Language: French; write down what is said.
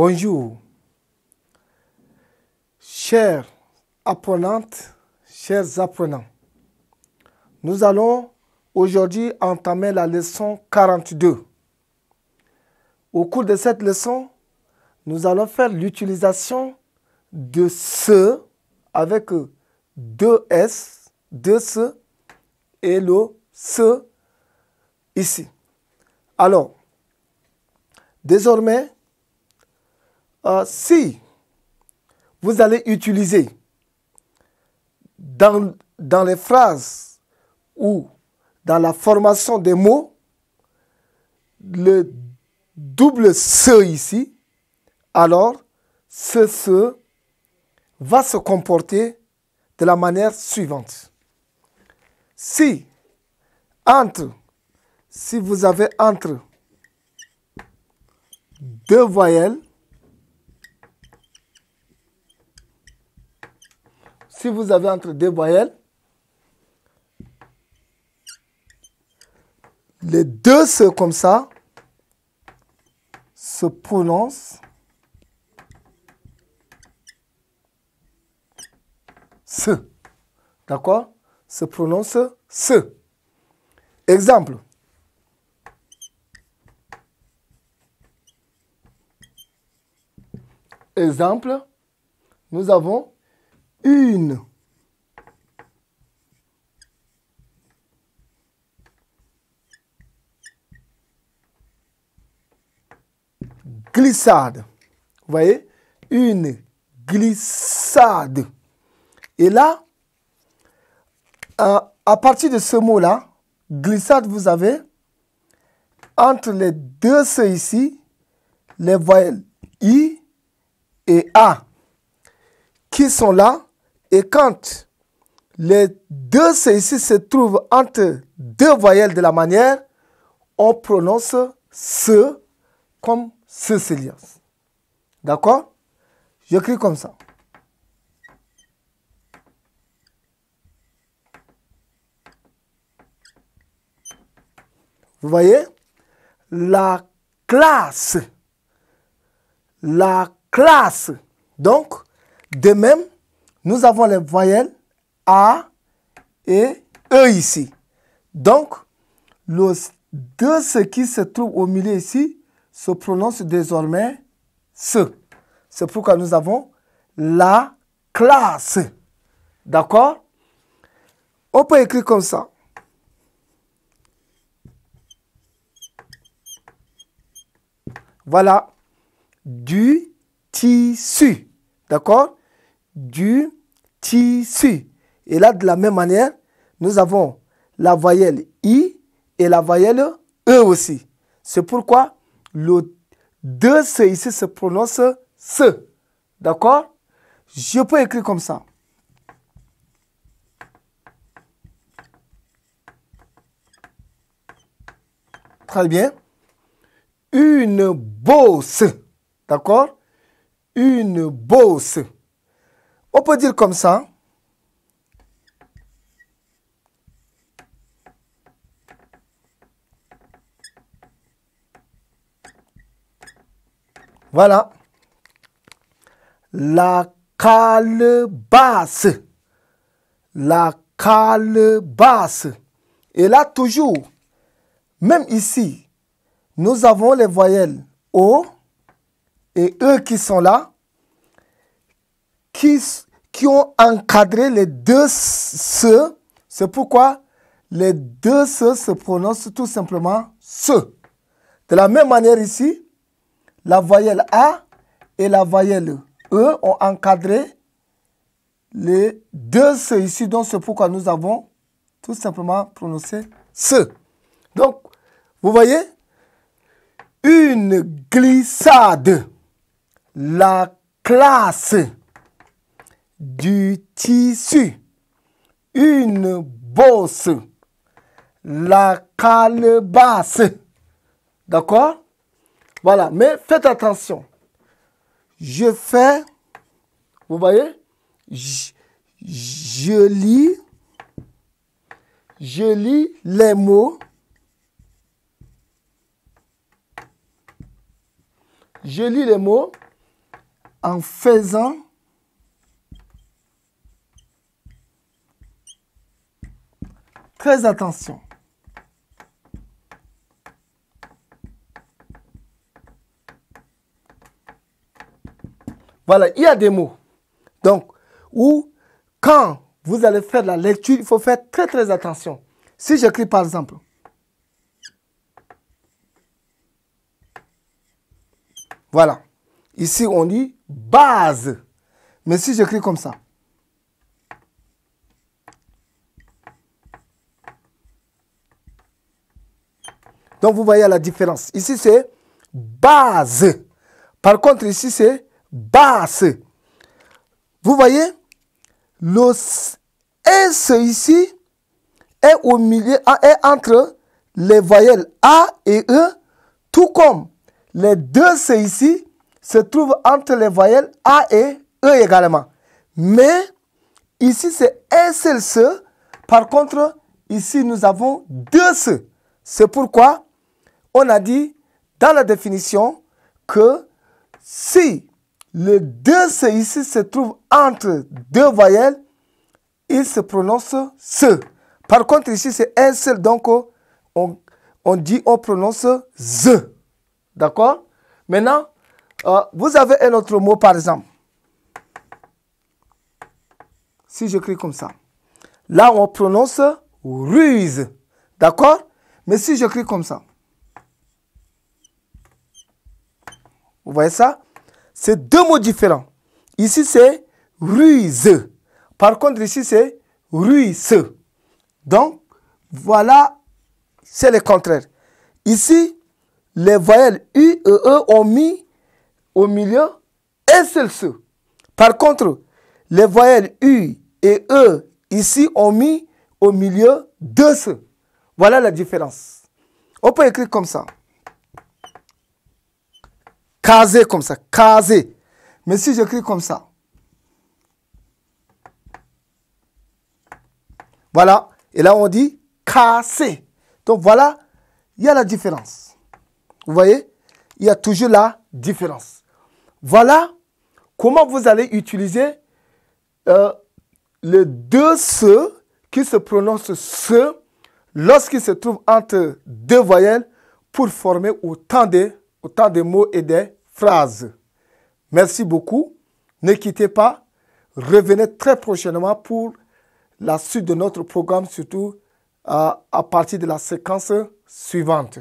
Bonjour, chères apprenantes, chers apprenants. Nous allons aujourd'hui entamer la leçon 42. Au cours de cette leçon, nous allons faire l'utilisation de ce avec deux S, deux ce et le ce ici. Alors, désormais, euh, si vous allez utiliser dans, dans les phrases ou dans la formation des mots le double ce ici, alors ce ce va se comporter de la manière suivante. Si entre, si vous avez entre deux voyelles, si vous avez entre deux voyelles, les deux se comme ça se prononcent se. D'accord Se prononce ce Exemple. Exemple, nous avons une glissade. Vous voyez Une glissade. Et là, euh, à partir de ce mot-là, glissade, vous avez entre les deux C ici, les voyelles I et A, qui sont là et quand les deux C ici se trouvent entre deux voyelles de la manière, on prononce ce comme ce D'accord J'écris comme ça. Vous voyez La classe. La classe. Donc, de même, nous avons les voyelles A et E ici. Donc, le de ce qui se trouve au milieu ici se prononce désormais ce. C'est pourquoi nous avons la classe. D'accord On peut écrire comme ça. Voilà. Du tissu. D'accord Du et là, de la même manière, nous avons la voyelle I et la voyelle E aussi. C'est pourquoi le 2C ici se prononce ce D'accord Je peux écrire comme ça. Très bien. Une bosse. D'accord Une bosse. On peut dire comme ça. Voilà. La cale basse. La cale basse. Et là, toujours, même ici, nous avons les voyelles O et E qui sont là qui, qui ont encadré les deux ce C'est pourquoi les deux se se prononcent tout simplement ce De la même manière ici, la voyelle A et la voyelle E ont encadré les deux se ici. Donc c'est pourquoi nous avons tout simplement prononcé ce Donc, vous voyez, une glissade, la classe du tissu, une bosse, la calebasse. D'accord Voilà, mais faites attention. Je fais, vous voyez je, je lis, je lis les mots. Je lis les mots en faisant attention. Voilà, il y a des mots. Donc, où, quand vous allez faire la lecture, il faut faire très très attention. Si j'écris par exemple, voilà, ici on dit base. Mais si j'écris comme ça, Donc vous voyez la différence. Ici c'est base. Par contre ici c'est basse. Vous voyez Le S ici est au milieu, ah, est entre les voyelles A et E, tout comme les deux C ici se trouvent entre les voyelles A et E également. Mais ici c'est un seul C. Par contre, ici nous avons deux C. C'est pourquoi on a dit dans la définition que si le 2C ici se trouve entre deux voyelles, il se prononce ce. Par contre, ici, c'est un seul, donc on, dit, on prononce ze. D'accord Maintenant, euh, vous avez un autre mot, par exemple. Si j'écris comme ça. Là, on prononce ruse. D'accord Mais si j'écris comme ça. Vous voyez ça C'est deux mots différents. Ici, c'est ruise ». Par contre, ici, c'est ruisse. Donc, voilà, c'est le contraire. Ici, les voyelles U et E ont mis au milieu un seul ce. Par contre, les voyelles U et E ici ont mis au milieu deux ce. Voilà la différence. On peut écrire comme ça. Casé comme ça. Casé. Mais si j'écris comme ça, voilà. Et là, on dit cassé. Donc voilà, il y a la différence. Vous voyez Il y a toujours la différence. Voilà comment vous allez utiliser euh, les deux se qui se prononcent se lorsqu'ils se trouvent entre deux voyelles pour former autant de, autant de mots et des phrase. Merci beaucoup. Ne quittez pas. Revenez très prochainement pour la suite de notre programme, surtout à, euh, à partir de la séquence suivante.